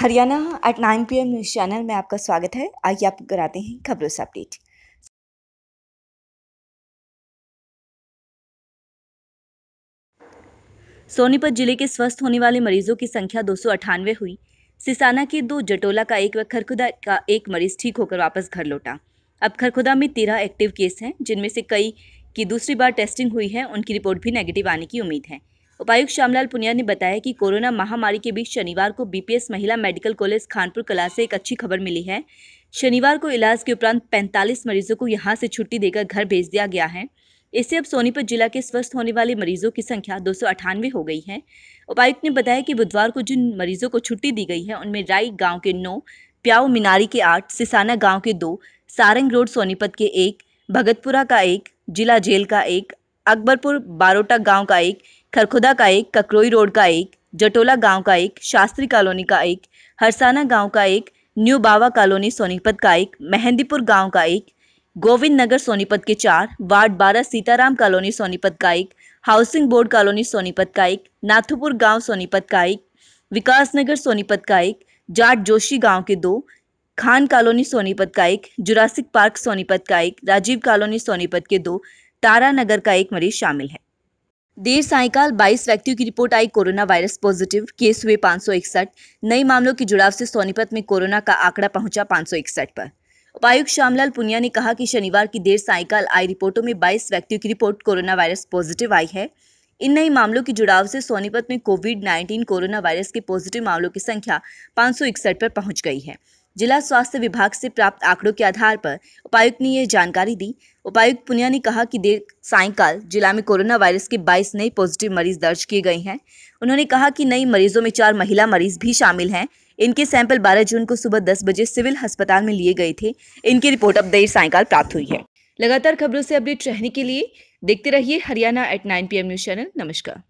Haryana eight nine P M news channel में आपका स्वागत है आइए आपको कराते हैं खबरों से अपडेट सोनीपत जिले के स्वस्थ होने वाले मरीजों की संख्या दो हुई सिसाना के दो जटोला का एक व खरखुदा का एक मरीज ठीक होकर वापस घर लौटा अब खरखुदा में तेरह एक्टिव केस हैं जिनमें से कई की दूसरी बार टेस्टिंग हुई है उनकी रिपोर्ट भी नेगेटिव आने की उम्मीद है उपायुक्त श्यामलाल पुनिया ने बताया कि कोरोना महामारी के बीच शनिवार को बीपीएस महिला मेडिकल कॉलेज खानपुर कला से एक अच्छी खबर मिली है शनिवार को इलाज के उपरांत 45 मरीजों को यहां से छुट्टी देकर घर भेज दिया गया है इससे अब सोनीपत जिला के स्वस्थ होने वाले मरीजों की संख्या दो हो गई है उपायुक्त ने बताया कि बुधवार को जिन मरीजों को छुट्टी दी गई है उनमें राई गाँव के नौ प्याऊ मीनारी के आठ सिसाना गाँव के दो सारंग रोड सोनीपत के एक भगतपुरा का एक जिला जेल का एक अकबरपुर बारोटा गांव का एक खरखुदा का एक ककरोई रोड का एक जटोला गांव का एक शास्त्री कॉलोनी का एक हरसाना गांव का एक न्यू बाबा कॉलोनी सोनीपत का एक मेहंदीपुर गांव का एक गोविंद नगर सोनीपत के चार वार्ड बारह सीताराम कॉलोनी सोनीपत का एक हाउसिंग बोर्ड कॉलोनी सोनीपत का एक नाथुपुर गांव सोनीपत का एक विकास नगर सोनीपत का एक जाट जोशी गांव के दो खान कॉलोनी सोनीपत का एक जुरासिक पार्क सोनीपत का एक राजीव कॉलोनी सोनीपत के दो तारा नगर का एक मरीज शामिल है देर सायकाल 22 व्यक्तियों की रिपोर्ट आई कोरोना वायरस पॉजिटिव केस हुए पाँच नए मामलों के जुड़ाव से सोनीपत में कोरोना का आंकड़ा पहुंचा पाँच पर उपायुक्त श्यामलाल पुनिया ने कहा कि शनिवार की देर सायकाल आई रिपोर्टों में 22 व्यक्तियों की रिपोर्ट कोरोना वायरस पॉजिटिव आई है इन नए मामलों के जुड़ाव से सोनीपत में कोविड नाइन्टीन कोरोना वायरस के पॉजिटिव मामलों की संख्या पाँच पर पहुंच गई है जिला स्वास्थ्य विभाग से प्राप्त आंकड़ों के आधार पर उपायुक्त ने यह जानकारी दी उपायुक्त पुनिया ने कहा कि देर सायकाल जिला में कोरोना वायरस के 22 नए पॉजिटिव मरीज दर्ज किए गए हैं उन्होंने कहा कि नई मरीजों में चार महिला मरीज भी शामिल हैं इनके सैंपल 12 जून को सुबह 10 बजे सिविल अस्पताल में लिए गए थे इनकी रिपोर्ट अब देर सायकाल प्राप्त हुई है लगातार खबरों से अपडेट रहने के लिए देखते रहिए Haryana eight nine P news channel नमस्कार